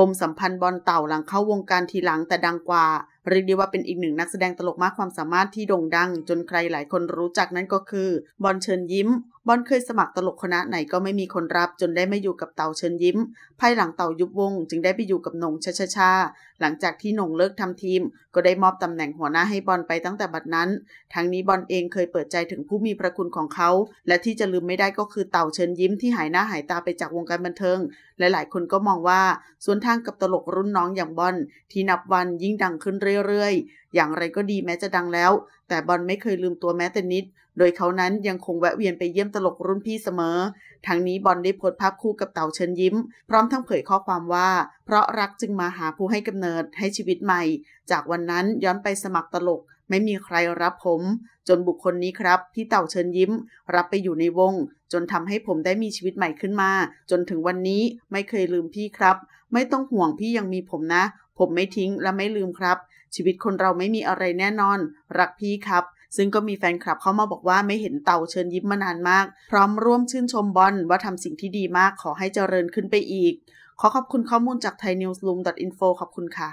ปมสัมพันธ์บอลเต่าหลังเข้าวงการทีหลังแต่ดังกว่าเรียกได้ว่าเป็นอีกหนึ่งนักแสดงตลกมากความสามารถที่โด่งดัง จนใครหลายคนรู้จักนั่นก็คือ บอลเชิญยิ้ม บอลเคยสมัครตลกคณะไหนก็ไม่มีคนรับ จนได้ไม่อยู่กับเต่าเชิญยิ้มภายหลังเต่ายุบวงจึงได้ไปอยู่กับหนงชาชาชาหลังจากที่หนงเลิกทำทีม ก็ได้มอบตำแหน่งหัวหน้าให้บอลไปตั้งแต่บัดนั้น ทั้งนี้บอลเองเคยเปิดใจถึงผู้มีพระคุณของเขา และที่จะลืมไม่ได้ก็คือเต่าเชิญยิ้ม ที่หายหน้าหายตาไปจากวงการบันเทิงหลายคนก็มองว่าส่วนทางกับตลกรุ่นน้องอย่างบอลที่นับวันยิ่งดังขึ้นเรื่อยรื่อยๆอย่างไรก็ดีแม้จะดังแล้ว แต่บอลไม่เคยลืมตัวแม้แต่นิด โดยเขานั้นยังคงแวะเวียนไปเยี่ยมตลกรุ่นพี่เสมอ ทั้งนี้บอลได้โพสภาพคู่กับเต่าเชิญยิ้ม พร้อมทั้งเผยข้อความว่า เพราะรักจึงมาหาผู้ให้กำเนิดให้ชีวิตใหม่ จากวันนั้นย้อนไปสมัครตลก ไม่มีใครรับผม จนบุคคลนี้ครับพี่เต่าเชิญยิ้ม รับไปอยู่ในวง จนทำให้ผมได้มีชีวิตใหม่ขึ้นมา จนถึงวันนี้ไม่เคยลืมพี่ครับ ไม่ต้องห่วงพี่ยังมีผมนะ ผมไม่ทิ้งและไม่ลืมครับชีวิตคนเราไม่มีอะไรแน่นอน รักพี่ครับ ซึ่งก็มีแฟนคลับเข้ามาบอกว่าไม่เห็นเต่าเชิญยิ้มมานานมาก พร้อมร่วมชื่นชมบอลว่าทำสิ่งที่ดีมาก ขอให้เจริญขึ้นไปอีก ขอขอบคุณข้อมูลจาก thaiNewsroom.info ขอบคุณค่ะ